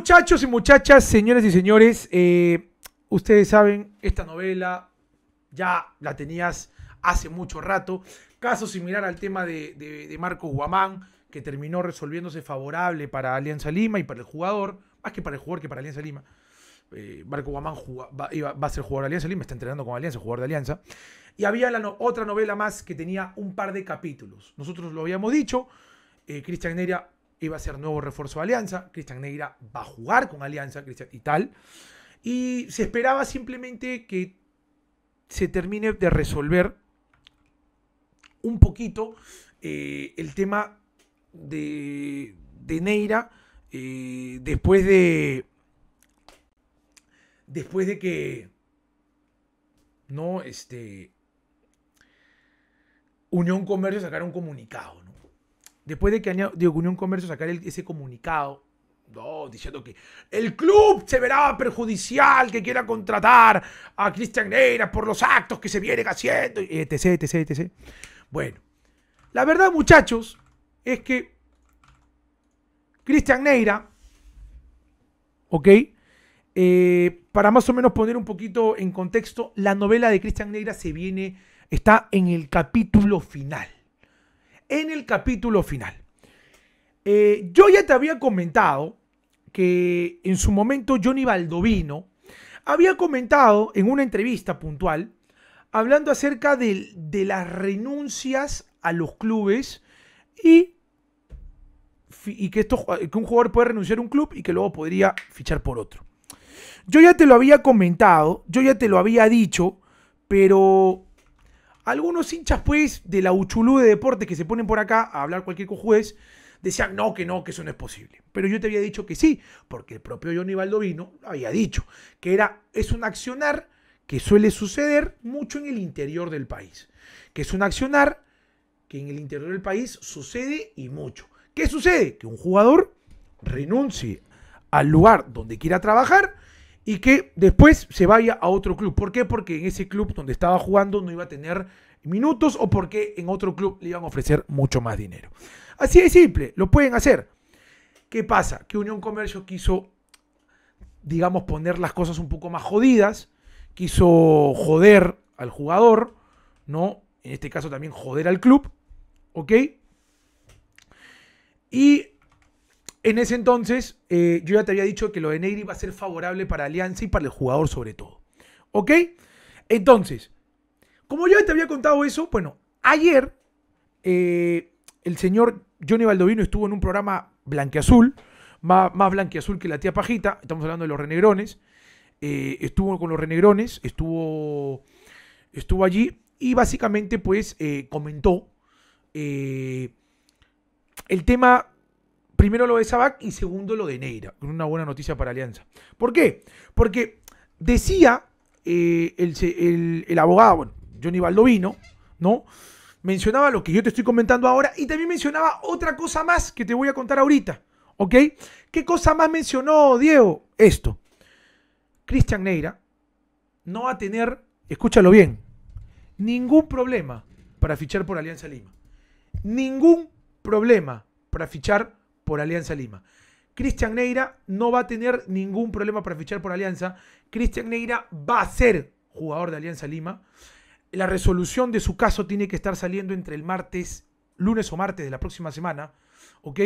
muchachos y muchachas, señores y señores, eh, ustedes saben, esta novela ya la tenías hace mucho rato. Caso similar al tema de, Marco Guamán, que terminó resolviéndose favorable para Alianza Lima y para el jugador, más que para el jugador que para Alianza Lima. Eh, Marco Guamán va, a ser jugador de Alianza Lima, está entrenando con Alianza, jugador de Alianza. Y había la otra novela más que tenía un par de capítulos. Nosotros lo habíamos dicho, eh, Cristian Neria iba a ser nuevo refuerzo de Alianza, Cristian Neira va a jugar con Alianza y tal. Y se esperaba simplemente que se termine de resolver un poquito eh, el tema de, Neira eh, después de... Después de que... No, este... Unión Comercio sacaron un comunicado, ¿no? Después de que de Unión Comercio sacar ese comunicado, no, diciendo que el club se verá perjudicial que quiera contratar a Cristian Neira por los actos que se vienen haciendo, etc, etc, etc. Bueno, la verdad, muchachos, es que Cristian Neira, ¿ok? Eh, para más o menos poner un poquito en contexto, la novela de Cristian Neira se viene, está en el capítulo final en el capítulo final. Eh, yo ya te había comentado que en su momento Johnny Baldovino había comentado en una entrevista puntual, hablando acerca de, las renuncias a los clubes y, y que, que un jugador puede renunciar a un club y que luego podría fichar por otro. Yo ya te lo había comentado, yo ya te lo había dicho, pero algunos hinchas, pues, de la Uchulú de Deportes que se ponen por acá a hablar cualquier juez, decían, no, que no, que eso no es posible. Pero yo te había dicho que sí, porque el propio Johnny Baldovino había dicho que era, es un accionar que suele suceder mucho en el interior del país. Que es un accionar que en el interior del país sucede y mucho. ¿Qué sucede? Que un jugador renuncie al lugar donde quiera trabajar y que después se vaya a otro club. ¿Por qué? Porque en ese club donde estaba jugando no iba a tener minutos o porque en otro club le iban a ofrecer mucho más dinero. Así de simple, lo pueden hacer. ¿Qué pasa? Que Unión Comercio quiso, digamos, poner las cosas un poco más jodidas, quiso joder al jugador, ¿no? En este caso también joder al club, ¿ok? Y en ese entonces, eh, yo ya te había dicho que lo de Negri va a ser favorable para Alianza y para el jugador sobre todo. ¿Ok? Entonces, como yo ya te había contado eso, bueno, ayer eh, el señor Johnny Valdovino estuvo en un programa blanqueazul, más, blanqueazul que la tía Pajita, estamos hablando de los renegrones, eh, estuvo con los renegrones, estuvo, estuvo allí y básicamente pues comentó el tema Primero lo de Sabac y segundo lo de Neira. con Una buena noticia para Alianza. ¿Por qué? Porque decía eh, el, abogado, bueno, Johnny Baldovino, ¿no? Mencionaba lo que yo te estoy comentando ahora y también mencionaba otra cosa más que te voy a contar ahorita. ¿Ok? ¿Qué cosa más mencionó Diego? Esto. Cristian Neira no va a tener, escúchalo bien, ningún problema para fichar por Alianza Lima. Ningún problema para fichar por Alianza Lima. Cristian Neira no va a tener ningún problema para fichar por Alianza. Cristian Neira va a ser jugador de Alianza Lima. La resolución de su caso tiene que estar saliendo entre el martes, lunes o martes de la próxima semana. ¿Ok?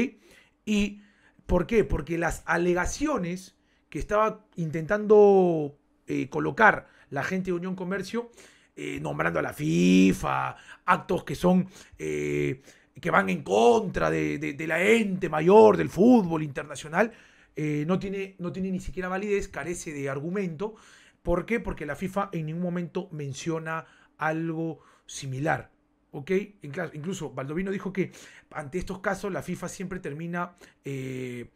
¿Y por qué? Porque las alegaciones que estaba intentando eh, colocar la gente de Unión Comercio, eh, nombrando a la FIFA, actos que son... Eh, que van en contra de, de, la ente mayor del fútbol internacional, eh, no, tiene, no tiene ni siquiera validez, carece de argumento. ¿Por qué? Porque la FIFA en ningún momento menciona algo similar. ¿Ok? Incluso Baldovino dijo que ante estos casos la FIFA siempre termina, eh,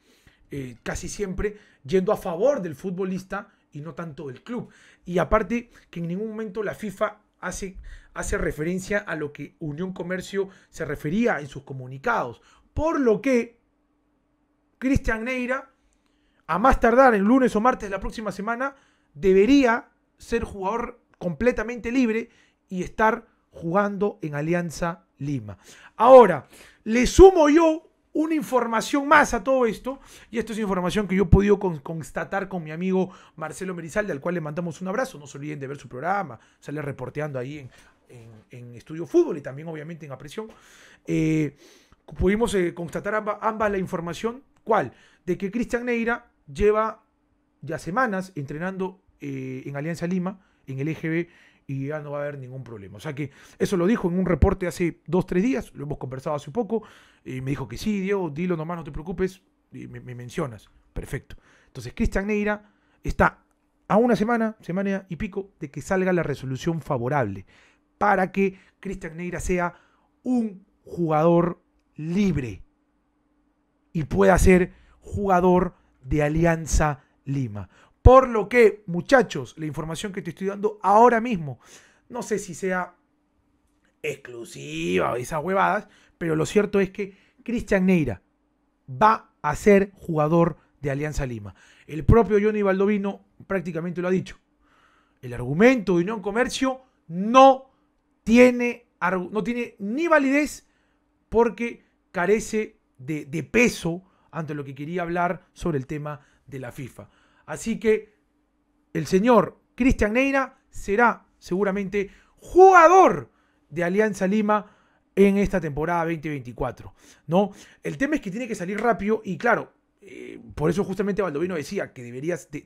eh, casi siempre, yendo a favor del futbolista y no tanto del club. Y aparte que en ningún momento la FIFA hace, hace referencia a lo que Unión Comercio se refería en sus comunicados. Por lo que Cristian Neira, a más tardar el lunes o martes de la próxima semana, debería ser jugador completamente libre y estar jugando en Alianza Lima. Ahora, le sumo yo una información más a todo esto, y esto es información que yo he podido constatar con mi amigo Marcelo Merizal, al cual le mandamos un abrazo. No se olviden de ver su programa, sale reporteando ahí en, en, Estudio Fútbol y también obviamente en Apresión. Eh, pudimos eh, constatar ambas la información, ¿cuál? De que Cristian Neira lleva ya semanas entrenando eh, en Alianza Lima, en el EGB y ya no va a haber ningún problema. O sea que eso lo dijo en un reporte hace dos, tres días, lo hemos conversado hace poco, y me dijo que sí, Diego, dilo nomás, no te preocupes, y me, me mencionas. Perfecto. Entonces, Cristian Neira está a una semana, semana y pico, de que salga la resolución favorable para que Cristian Neira sea un jugador libre y pueda ser jugador de Alianza Lima. Por lo que, muchachos, la información que te estoy dando ahora mismo, no sé si sea exclusiva o esas huevadas, pero lo cierto es que Cristian Neira va a ser jugador de Alianza Lima. El propio Johnny Baldovino prácticamente lo ha dicho. El argumento de Unión Comercio no tiene, no tiene ni validez porque carece de peso ante lo que quería hablar sobre el tema de la FIFA. Así que el señor Cristian Neira será seguramente jugador de Alianza Lima en esta temporada 2024, ¿no? El tema es que tiene que salir rápido y claro, eh, por eso justamente Baldovino decía que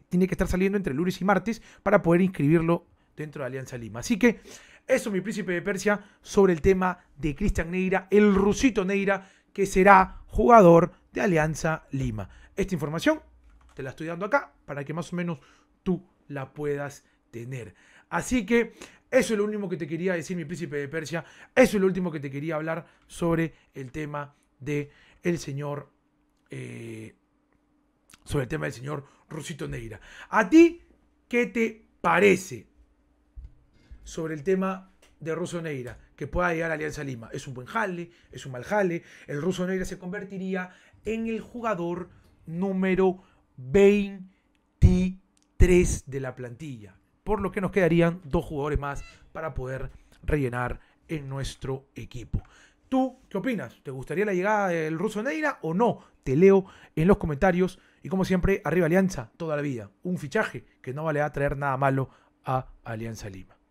tiene que estar saliendo entre lunes y martes para poder inscribirlo dentro de Alianza Lima. Así que eso, mi príncipe de Persia, sobre el tema de Cristian Neira, el rusito Neira, que será jugador de Alianza Lima. Esta información te la estoy dando acá para que más o menos tú la puedas tener. Así que eso es lo último que te quería decir, mi príncipe de Persia. Eso es lo último que te quería hablar sobre el tema de el señor. Eh, sobre el tema del señor Rusito Neira. ¿A ti qué te parece sobre el tema de Ruso Neira que pueda llegar a Alianza Lima? ¿Es un buen jale? ¿Es un mal jale? El Ruso Neira se convertiría en el jugador número 20 3 tres de la plantilla, por lo que nos quedarían dos jugadores más para poder rellenar en nuestro equipo. ¿Tú qué opinas? ¿Te gustaría la llegada del ruso Neira o no? Te leo en los comentarios y como siempre, arriba Alianza toda la vida. Un fichaje que no vale a traer nada malo a Alianza Lima.